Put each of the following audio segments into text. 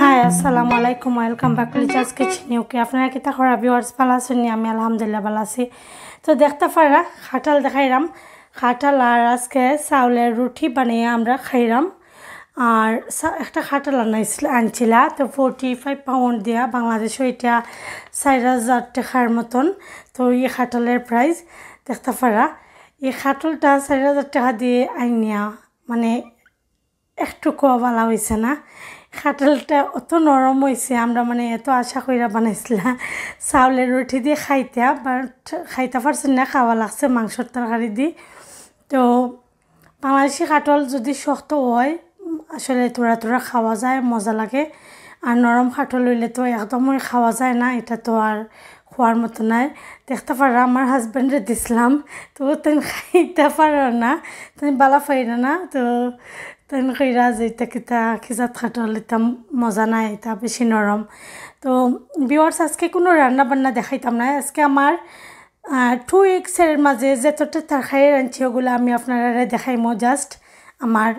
high আসসালামু আলাইকুম welcome back লিজাজ কিচেন ওকে আপনারা কিতা খরা ভিওয়ার্স ভালো আছেন আমি আলহামদুলিল্লাহ ভালো আছি তো দেখতে পারা খাটাল দেখাইরাম খাটাল আর আজকে চাউলের রুটি বানিয়ে আমরা খাইরাম আর একটা খাটাল আনাইছিল আনছিলা তো ফোরটি ফাইভ পাউন্ড দেওয়া বাংলাদেশও এটা চার হাজার টাকার মতন তো এই খাটালের প্রাইস দেখতে পারা এই খাটলটা চার হাজার টাকা দিয়ে আইনিয়া মানে কোয়া বলা হয়েছে না খাটালটা অত নরম হয়েছে আমরা মানে এত আশা কইরা বানাইছিলাম চাউলের রুটি দিয়ে খাইতা বাট খাইতে পারছি না খাওয়া লাগছে মাংসর তরকারি দিয়ে তো বাংলাদেশি কাটল যদি শক্ত হয় আসলে তোরা তোরা খাওয়া যায় মজা লাগে আর নরম কাটল হইলে তো একদমই খাওয়া যায় না এটা তো আর খোয়ার মতো নাই দেখতে পারা আমার হাজব্যান্ডে দিছিলাম তো তুমি খাইতে পারো না তুমি বালা পাইরা না তো তেন কইরা যেটা কিতা খিচাত খাটল এটা মজা নাই এটা বেশি নরম তো বিওয়ার্স আজকে কোনো রান্না বান্না দেখাইতাম না আজকে আমার টু uh, উইক্সের মাঝে যেতটা তার খাইয়ে রাঁধছি ওগুলো আমি আপনারা দেখাইমো জাস্ট আমার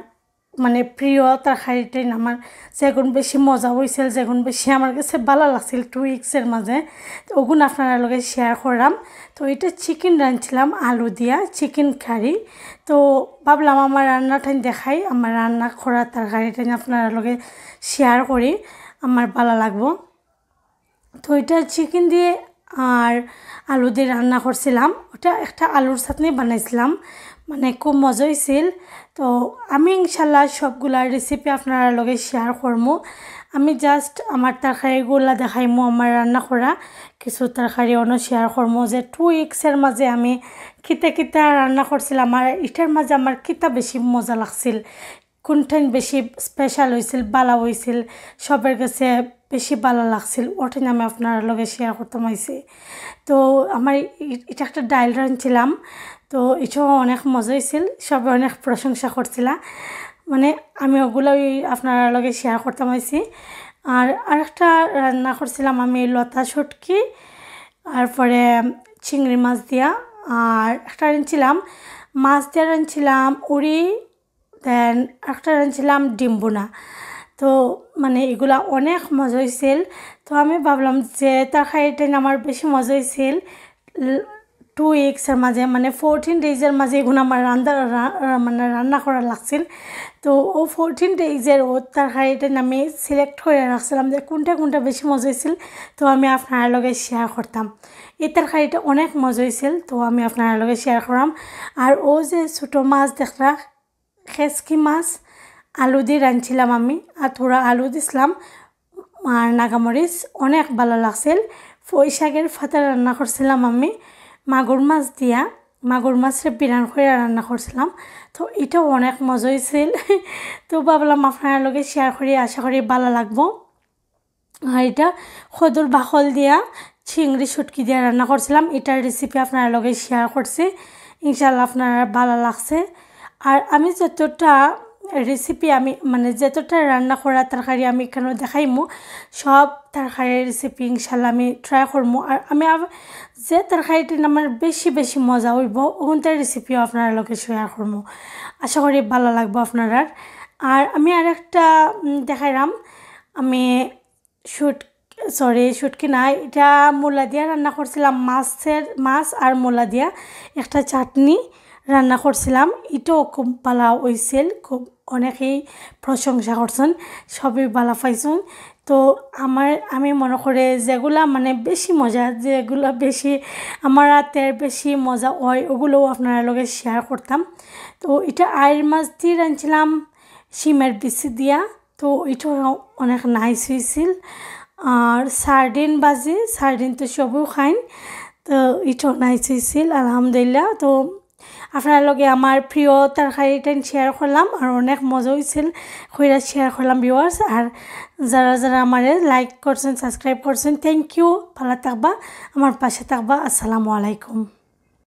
মানে প্রিয় তরকারিটাই আমার যেগুন বেশি মজা হয়েছিল যেগুন বেশি আমার কাছে ভালো লাগছিল টু উইক্সের মাঝে তো ওগুন আপনারা লগে শেয়ার করলাম তো এটা চিকেন রাঁধছিলাম আলু দিয়া চিকেন কারি তো ভাবলাম আমার রান্নাটাই দেখাই আমার রান্না করা তরকারিটাই আপনারা লগে শেয়ার করি আমার ভালো লাগবো তো এটা চিকেন দিয়ে আর আলু দিয়ে রান্না করছিলাম ওটা একটা আলুর চাটনি বানাইছিলাম মানে খুব মজা হয়েছিল তো আমি ইনশাল্লাহ সবগুলা রেসিপি আপনার লগে শেয়ার করমু আমি জাস্ট আমার দেখাই দেখাইমু আমার রান্না করা কিছু তরকারি অন্য শেয়ার করমু যে টু উইক্সের মাঝে আমি কিতা কিতা রান্না করছিলাম আমার ইটার মাঝে আমার কিতা বেশি মজা লাগছিল কোনঠান বেশি স্পেশাল হয়েছিল বালা হয়েছিল সবের কাছে বেশি ভালো লাগছিল ওঠেন আমি আপনার লগে শেয়ার করতে মাইছি তো আমার এটা একটা ডাইল ছিলাম তো এসব অনেক মজা হয়েছিল সব অনেক প্রশংসা করছিল মানে আমি ওগুলোই আপনার লগে শেয়ার করতাম হয়েছি আর আরেকটা রান্না করছিলাম আমি লতা শুটকি তারপরে চিংড়ি মাছ দিয়া আর একটা রেঞ্চিলাম মাছ দিয়া রেঞ্চিলাম উড়ি দেন একটা রেঞ্চিলাম ডিম্বুনা তো মানে এগুলা অনেক মজা হয়েছিল তো আমি ভাবলাম যে তার খাইটাই আমার বেশি মজা হয়েছিল টু উইক্সের মাঝে মানে ফোরটিন ডেইজের মাঝে এগুলো আমার রান্না মানে রান্না করা লাগছিল তো ও ফোরটিন ডেইজের ওর তরকারিটার আমি সিলেক্ট করে রাখছিলাম যে কোনটা কোনটা বেশি মজা হয়েছিল তো আমি আপনার লগে শেয়ার করতাম এই তরকারিটা অনেক মজা হয়েছিল তো আমি আপনার লগে শেয়ার করাম আর ও যে ছোটো মাছ দেখরা খেসকি মাছ আলু দিয়ে রাঁধছিলাম আমি আর থোড়া আলু দিছিলাম আর নাগামরিচ অনেক ভালো লাগছিল ফই ফাতে ফাতা রান্না করছিলাম আমি মাগুর মাছ দিয়া মাগুর মাছের বিরান করে রান্না করছিলাম তো এটাও অনেক মজা হয়েছিল তো ভাবলাম আপনারা লগে শেয়ার করে আশা করি ভালো লাগবো আর এটা খদুর বাখল দিয়া চিংড়ি শুটকি দিয়ে রান্না করছিলাম এটার রেসিপি আপনার লগে শেয়ার করছি ইনশাল্লাহ আপনার ভালো লাগছে আর আমি চতুর্থটা রেসিপি আমি মানে যতটা রান্না করা তরকারি আমি এখানে দেখাইমু সব তরকারির রেসিপি ইনশাল্লাহ আমি ট্রাই করবো আর আমি যে তরকারিটি আমার বেশি বেশি মজা হইব ওখানটার রেসিপিও আপনারা লোকে শেয়ার করবো আশা করি ভালো লাগবো আপনার আর আমি আর একটা দেখাইলাম আমি শুট সরি শুটকি না এটা মূলা দিয়া রান্না করছিলাম মাছের মাছ আর মূলা দিয়া একটা চাটনি রান্না করছিলাম এটাও খুব ভালো হয়েছিল খুব অনেকেই প্রশংসা করছেন সবই ভালো পাইছেন তো আমার আমি মনে করে যেগুলা মানে বেশি মজা যেগুলো বেশি আমার রাতের বেশি মজা হয় ওগুলোও আপনারা লগে শেয়ার করতাম তো এটা আয়ের মাছ দিয়ে রাঁধছিলাম শিমের বিচি দিয়া তো এটা অনেক নাইস হয়েছিল আর সার্ডিন বাজি সার্ডিন তো সবও খাইন তো এটা নাইস হয়েছিল আলহামদুলিল্লাহ তো আপোনালোকে আমাৰ প্ৰিয় তৰকাৰী টেন শ্বেয়াৰ কৰলাম আৰু অনেক মজা হৈছিল খুৰা শ্বেয়াৰ কৰলাম ভিউৱাৰ্ছ আৰু যাৰা যাৰা আমাৰে লাইক কৰচোন ছাবস্ক্ৰাইব কৰচোন থেংক ইউ ভালে থাকবা আমাৰ পাছে থাকবা আছালামু আলাইকুম